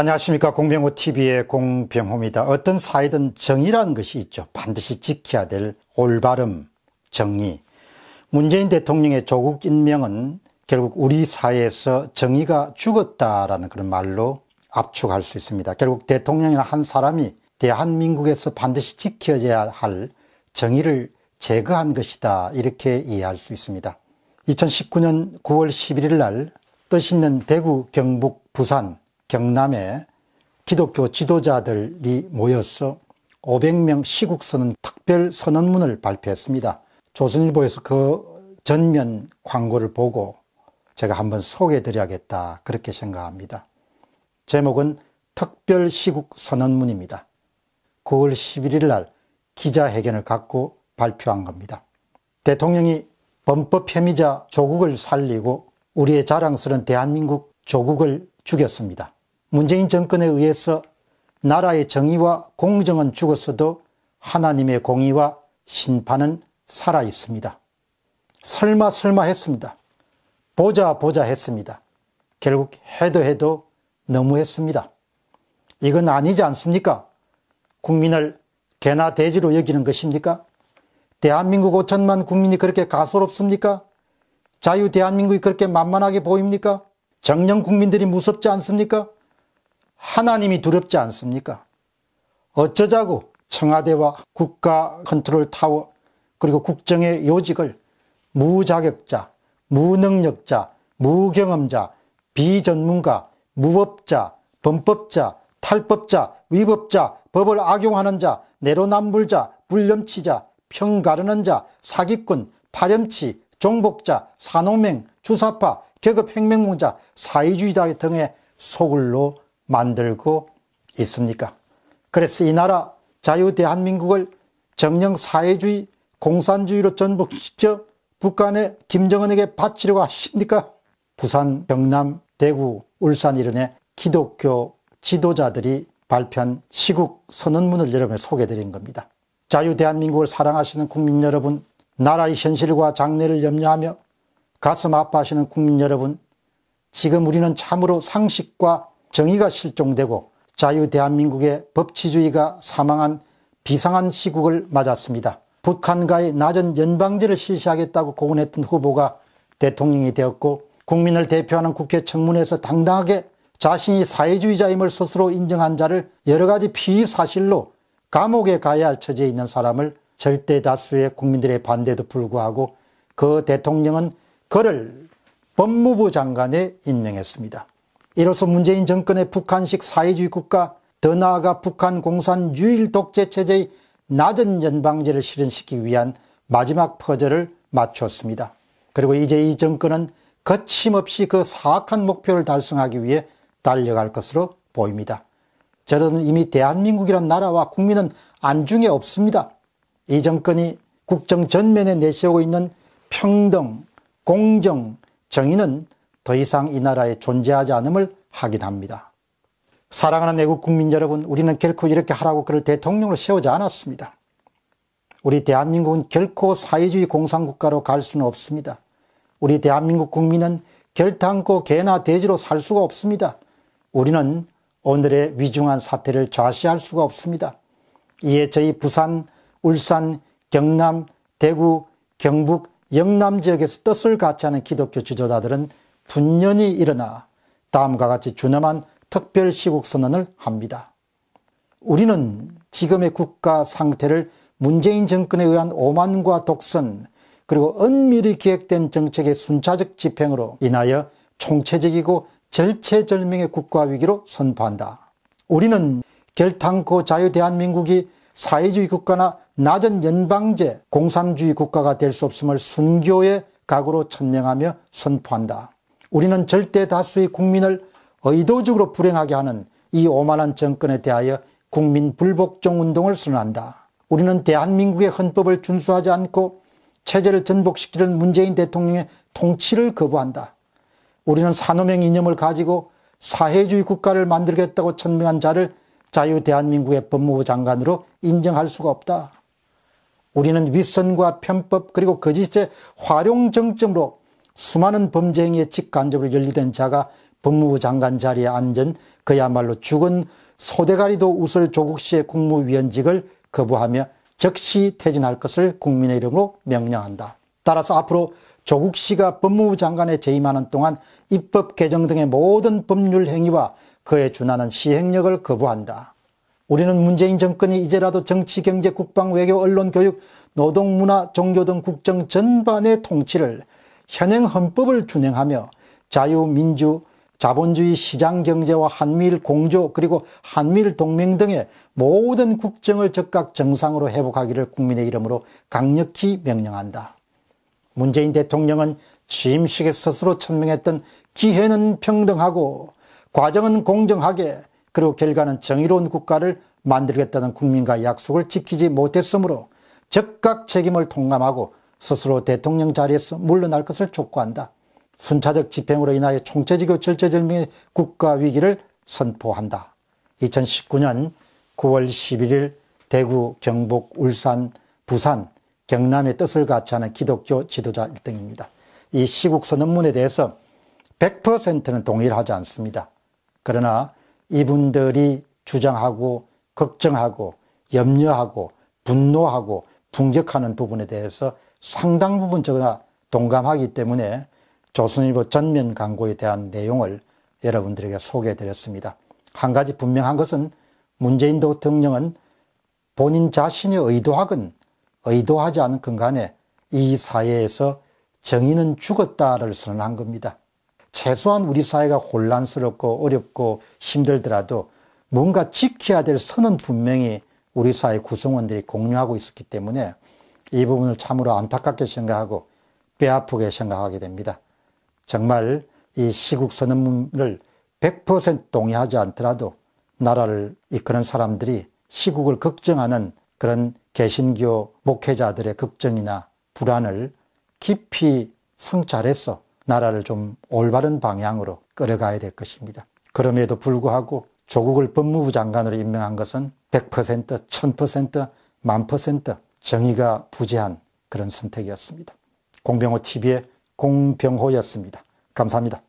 안녕하십니까 공병호 TV의 공병호입니다. 어떤 사이든 정의라는 것이 있죠. 반드시 지켜야 될 올바름, 정의. 문재인 대통령의 조국 임명은 결국 우리 사회에서 정의가 죽었다라는 그런 말로 압축할 수 있습니다. 결국 대통령이나 한 사람이 대한민국에서 반드시 지켜져야 할 정의를 제거한 것이다 이렇게 이해할 수 있습니다. 2019년 9월 11일 날 뜻있는 대구, 경북, 부산 경남에 기독교 지도자들이 모여서 500명 시국선언 특별 선언문을 발표했습니다. 조선일보에서 그 전면 광고를 보고 제가 한번 소개해드려야겠다 그렇게 생각합니다. 제목은 특별 시국 선언문입니다. 9월 11일 날 기자회견을 갖고 발표한 겁니다. 대통령이 범법 혐의자 조국을 살리고 우리의 자랑스러운 대한민국 조국을 죽였습니다. 문재인 정권에 의해서 나라의 정의와 공정은 죽었어도 하나님의 공의와 심판은 살아 있습니다. 설마 설마 했습니다. 보자 보자 했습니다. 결국 해도 해도 너무했습니다. 이건 아니지 않습니까? 국민을 개나 돼지로 여기는 것입니까? 대한민국 5천만 국민이 그렇게 가소롭습니까? 자유 대한민국이 그렇게 만만하게 보입니까? 정령 국민들이 무섭지 않습니까? 하나님이 두렵지 않습니까? 어쩌자고 청와대와 국가 컨트롤 타워 그리고 국정의 요직을 무자격자, 무능력자, 무경험자, 비전문가, 무법자, 범법자, 탈법자, 위법자, 법을 악용하는 자, 내로남불자, 불렴치자, 평가르는 자, 사기꾼, 파렴치, 종복자, 산호맹, 주사파, 계급행명공자, 사회주의자 등의 소굴로 만들고 있습니까? 그래서 이 나라 자유 대한민국을 정령 사회주의 공산주의로 전복시켜 북한의 김정은에게 바치려고 하십니까? 부산, 경남, 대구, 울산 이런 기독교 지도자들이 발표한 시국 선언문을 여러분에 소개드린 겁니다. 자유 대한민국을 사랑하시는 국민 여러분, 나라의 현실과 장래를 염려하며 가슴 아파하시는 국민 여러분, 지금 우리는 참으로 상식과 정의가 실종되고 자유 대한민국의 법치주의가 사망한 비상한 시국을 맞았습니다. 북한과의 낮은 연방제를 실시하겠다고 고언했던 후보가 대통령이 되었고 국민을 대표하는 국회 청문회에서 당당하게 자신이 사회주의자임을 스스로 인정한 자를 여러 가지 피의 사실로 감옥에 가야 할 처지에 있는 사람을 절대 다수의 국민들의 반대도 불구하고 그 대통령은 그를 법무부 장관에 임명했습니다. 이로써 문재인 정권의 북한식 사회주의 국가 더 나아가 북한 공산 유일 독재 체제의 낮은 연방제를 실현시키기 위한 마지막 퍼즐을 맞췄습니다. 그리고 이제 이 정권은 거침없이 그 사악한 목표를 달성하기 위해 달려갈 것으로 보입니다. 저들은 이미 대한민국이란 나라와 국민은 안중에 없습니다. 이 정권이 국정 전면에 내세우고 있는 평등, 공정, 정의는 더 이상 이 나라에 존재하지 않음을 확인합니다. 사랑하는 내국 국민 여러분, 우리는 결코 이렇게 하라고 그를 대통령으로 세우지 않았습니다. 우리 대한민국은 결코 사회주의 공산국가로 갈 수는 없습니다. 우리 대한민국 국민은 결탄코 개나 돼지로 살 수가 없습니다. 우리는 오늘의 위중한 사태를 좌시할 수가 없습니다. 이에 저희 부산, 울산, 경남, 대구, 경북, 영남 지역에서 뜻을 같이 하는 기독교 지도자들은 분연히 일어나 다음과 같이 주념한 특별시국선언을 합니다. 우리는 지금의 국가 상태를 문재인 정권에 의한 오만과 독선 그리고 은밀히 기획된 정책의 순차적 집행으로 인하여 총체적이고 절체절명의 국가 위기로 선포한다. 우리는 결탄코 자유대한민국이 사회주의 국가나 낮은 연방제 공산주의 국가가 될 수 없음을 순교의 각오로 천명하며 선포한다. 우리는 절대 다수의 국민을 의도적으로 불행하게 하는 이 오만한 정권에 대하여 국민 불복종 운동을 선언한다. 우리는 대한민국의 헌법을 준수하지 않고 체제를 전복시키는 문재인 대통령의 통치를 거부한다. 우리는 산호명 이념을 가지고 사회주의 국가를 만들겠다고 천명한 자를 자유대한민국의 법무부 장관으로 인정할 수가 없다. 우리는 윗선과 편법 그리고 거짓의 활용 정점으로 수많은 범죄 행위의 직간접으로 연루된 자가 법무부 장관 자리에 앉은 그야말로 죽은 소대가리도 웃을 조국 씨의 국무위원직을 거부하며 즉시 퇴진할 것을 국민의 이름으로 명령한다. 따라서 앞으로 조국 씨가 법무부 장관에 재임하는 동안 입법 개정 등의 모든 법률 행위와 그에 준하는 시행력을 거부한다. 우리는 문재인 정권이 이제라도 정치, 경제, 국방, 외교, 언론, 교육, 노동, 문화, 종교 등 국정 전반의 통치를 현행 헌법을 준행하며 자유민주, 자본주의 시장경제와 한미일 공조 그리고 한미일 동맹 등의 모든 국정을 적각 정상으로 회복하기를 국민의 이름으로 강력히 명령한다. 문재인 대통령은 취임식에 스스로 천명했던 기회는 평등하고 과정은 공정하게 그리고 결과는 정의로운 국가를 만들겠다는 국민과 약속을 지키지 못했으므로 적각 책임을 통감하고 스스로 대통령 자리에서 물러날 것을 촉구한다. 순차적 집행으로 인하여 총체적이 절체절명의 국가 위기를 선포한다. 2019년 9월 11일 대구, 경북, 울산, 부산, 경남의 뜻을 같이 하는 기독교 지도자 1등입니다. 이 시국서 논문에 대해서 100%는 동의를 하지 않습니다. 그러나 이분들이 주장하고 걱정하고 염려하고 분노하고 풍격하는 부분에 대해서 상당 부분 저거나 동감하기 때문에 조선일보 전면 광고에 대한 내용을 여러분들에게 소개해 드렸습니다. 한 가지 분명한 것은 문재인 대통령은 본인 자신의 의도하건 의도하지 않은 근간에 이 사회에서 정의는 죽었다를 선언한 겁니다. 최소한 우리 사회가 혼란스럽고 어렵고 힘들더라도 뭔가 지켜야 될 선은 분명히 우리 사회 구성원들이 공유하고 있었기 때문에 이 부분을 참으로 안타깝게 생각하고 뼈아프게 생각하게 됩니다. 정말 이 시국 선언문을 100% 동의하지 않더라도 나라를 이끄는 사람들이 시국을 걱정하는 그런 개신교 목회자들의 걱정이나 불안을 깊이 성찰해서 나라를 좀 올바른 방향으로 끌어가야 될 것입니다. 그럼에도 불구하고 조국을 법무부 장관으로 임명한 것은 100%, 1000%, 1 0 정의가 부재한 그런 선택이었습니다. 공병호 TV의 공병호였습니다. 감사합니다.